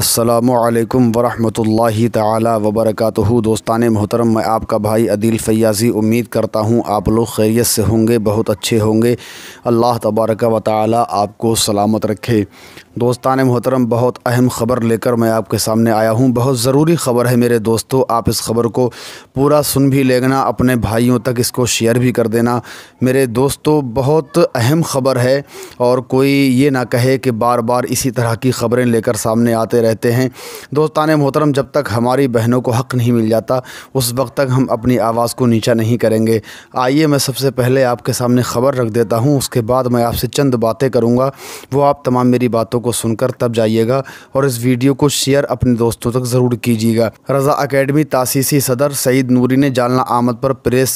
असलकम वरम तबरक दोस्तान मोहतरम मैं आपका भाई अदील फयाज़ी उम्मीद करता हूँ आप लोग खैरियत से होंगे बहुत अच्छे होंगे अल्लाह तबारक व ताली आपको सलामत रखे दोस्तान मोहतरम बहुत अहम ख़बर लेकर मैं आपके सामने आया हूँ बहुत ज़रूरी ख़बर है मेरे दोस्तों आप इस ख़बर को पूरा सुन भी लेना अपने भाइयों तक इसको शेयर भी कर देना मेरे दोस्तों बहुत अहम ख़बर है और कोई ये ना कहे कि बार बार इसी तरह की ख़बरें लेकर सामने आते रहते हैं दोस्तान मोहतरम जब तक हमारी बहनों को हक़ नहीं मिल जाता उस वक्त तक हम अपनी आवाज़ को नीचा नहीं करेंगे आइए मैं सबसे पहले आपके सामने ख़बर रख देता हूँ उसके बाद मैं आपसे चंद बातें करूँगा वो आप तमाम मेरी बातों को को सुनकर तब जाइएगा और इस वीडियो को शेयर अपने दोस्तों तक ज़रूर कीजिएगा रज़ा अकेडमी तासीसी सदर सईद नूरी ने जालना आमद पर प्रेस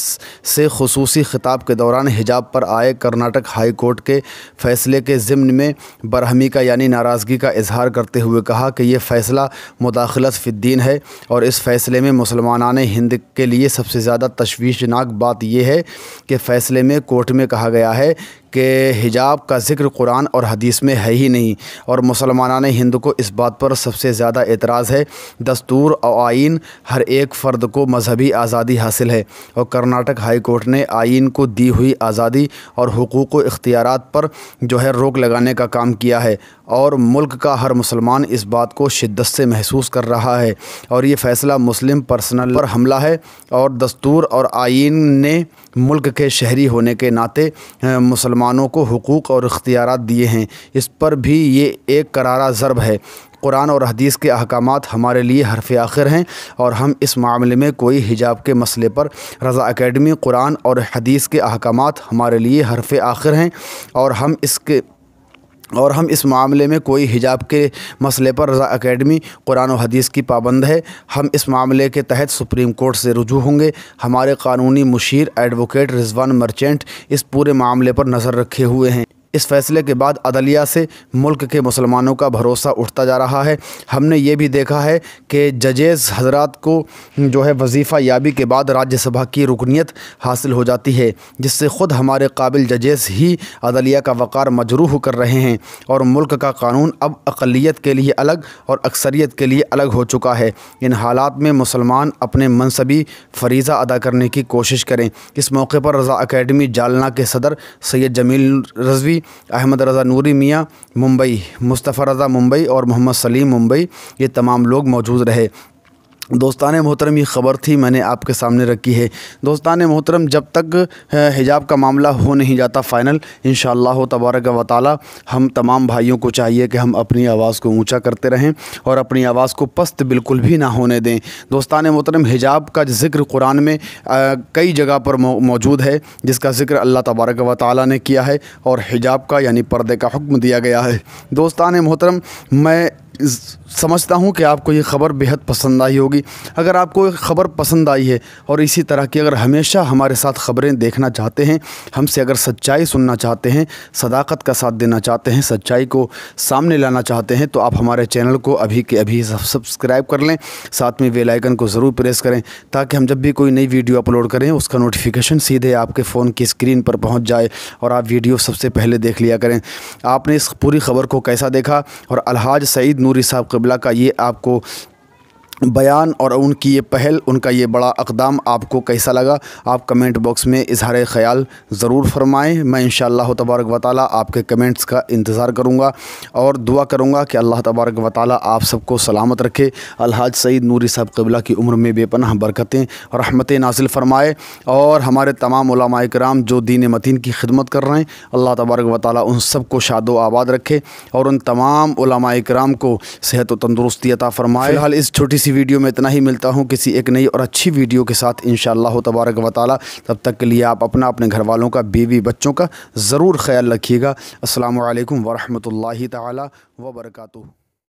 से खसूस खिताब के दौरान हिजाब पर आए कर्नाटक हाई कोर्ट के फैसले के ज़िम्न में बरहमी का यानी नाराज़गी का इजहार करते हुए कहा कि यह फ़ैसला मुदाखलत फ़िद्दीन है और इस फ़ैसले में मुसलमान हिंद के लिए सबसे ज़्यादा तशवीशनाक बात यह है कि फ़ैसले में कोर्ट में कहा गया है कि हिजाब का जिक्र कुरान और हदीस में है ही नहीं और मुसलमान हिंद को इस बात पर सबसे ज़्यादा एतराज़ है दस्तूर और आइन हर एक फ़र्द को मजहबी आज़ादी हासिल है और कर्नाटक हाई कोर्ट ने आइन को दी हुई आज़ादी और हकूक़ इख्तियार पर जो है रोक लगाने का काम किया है और मुल्क का हर मुसलमान इस बात को शिद्दत से महसूस कर रहा है और ये फ़ैसला मुस्लिम पर्सनल पर हमला है और दस्तूर और आइन ने मुल्क के शहरी होने के नाते मुसलमान मुसलमानों को हकूक़ और इख्तियार दिए हैं इस पर भी ये एक करारा ज़रब है कुरान और हदीस के अहकाम हमारे लिए हरफ आखिर हैं और हम इस मामले में कोई हिजाब के मसले पर रज़ा अकेडमी कुरान और हदीस के अहकाम हमारे लिए हरफ आखिर हैं और हम इसके और हम इस मामले में कोई हिजाब के मसले पर रज़ा अकेडमी कुरान और हदीस की पाबंद है हम इस मामले के तहत सुप्रीम कोर्ट से रुजू होंगे हमारे कानूनी मुशीर एडवोकेट रिजवान मर्चेंट इस पूरे मामले पर नज़र रखे हुए हैं इस फैसले के बाद अदलिया से मुल्क के मुसलमानों का भरोसा उठता जा रहा है हमने ये भी देखा है कि जजेस हजरात को जो है वजीफ़ा याबी के बाद राज्यसभा की रुकनीत हासिल हो जाती है जिससे ख़ुद हमारे काबिल जजेस ही अदलिया का वक़ार मजरूह कर रहे हैं और मुल्क का कानून अब अकलीत के लिए अलग और अक्सरीत के लिए अलग हो चुका है इन हालात में मुसलमान अपने मनसबी फरीज़ा अदा करने की कोशिश करें इस मौके पर रज़ा अकेडमी जालना के सदर सैद जमील रजवी अहमद रज़ा नूरी मियाँ मुंबई मुस्तफ़ा रज़ा मुंबई और मोहम्मद सलीम मुंबई ये तमाम लोग मौजूद रहे दोस्तान मोहतरम ये ख़बर थी मैंने आपके सामने रखी है दोस्तान मोहतरम जब तक हिजाब का मामला हो नहीं जाता फ़ाइनल इन तबारक व हम तमाम भाइयों को चाहिए कि हम अपनी आवाज़ को ऊंचा करते रहें और अपनी आवाज़ को पस्त बिल्कुल भी ना होने दें दोस्तान मोहतरम हिजाब का जिक्र कुरान में आ, कई जगह पर मौजूद है जिसका जिक्र अल्लाह तबारक व ताली ने किया है और हिजाब का यानी पर्दे का हुक्म दिया गया है दोस्तान मोहतरम मैं समझता हूँ कि आपको ये ख़बर बेहद पसंद आई होगी अगर आपको ख़बर पसंद आई है और इसी तरह की अगर हमेशा हमारे साथ ख़बरें देखना चाहते हैं हमसे अगर सच्चाई सुनना चाहते हैं सदाकत का साथ देना चाहते हैं सच्चाई को सामने लाना चाहते हैं तो आप हमारे चैनल को अभी के अभी सब्सक्राइब कर लें साथ में वेलाइकन को ज़रूर प्रेस करें ताकि हम जब भी कोई नई वीडियो अपलोड करें उसका नोटिफिकेशन सीधे आपके फ़ोन की स्क्रीन पर पहुँच जाए और आप वीडियो सबसे पहले देख लिया करें आपने इस पूरी ख़बर को कैसा देखा और अलहाज सईद नूरी साहब कबला का ये आपको बयान और उनकी ये पहल उनका ये बड़ा अकदाम आपको कैसा लगा आप कमेंट बॉक्स में इजहार ख्याल ज़रूर फरमाएं मैं इन तबारक वाली आपके कमेंट्स का इंतज़ार करूँगा और दुआ करूँगा कि अल्लाह तबारक वाल आप सबको सलामत रखे अलहाज सईद नूरी साहब कबिला की उम्र में बेपनह बरकतें और रहमतें नासिल फरमाए और हमारे तमाम कराम जो दीन मतीन की खिदमत कर रहे हैं अल्लाह तबारक व उन सबको शादो आबाद रखे और उन तमाम कराम को सेहत व तंदुरुस्ती अता फ़रमाए हाल इस छोटी इसी वीडियो में इतना ही मिलता हूँ किसी एक नई और अच्छी वीडियो के साथ इन तबारक वाली तब तक के लिए आप अपना अपने घर वालों का बीवी बच्चों का ज़रूर ख्याल रखिएगा असल वरहमल ला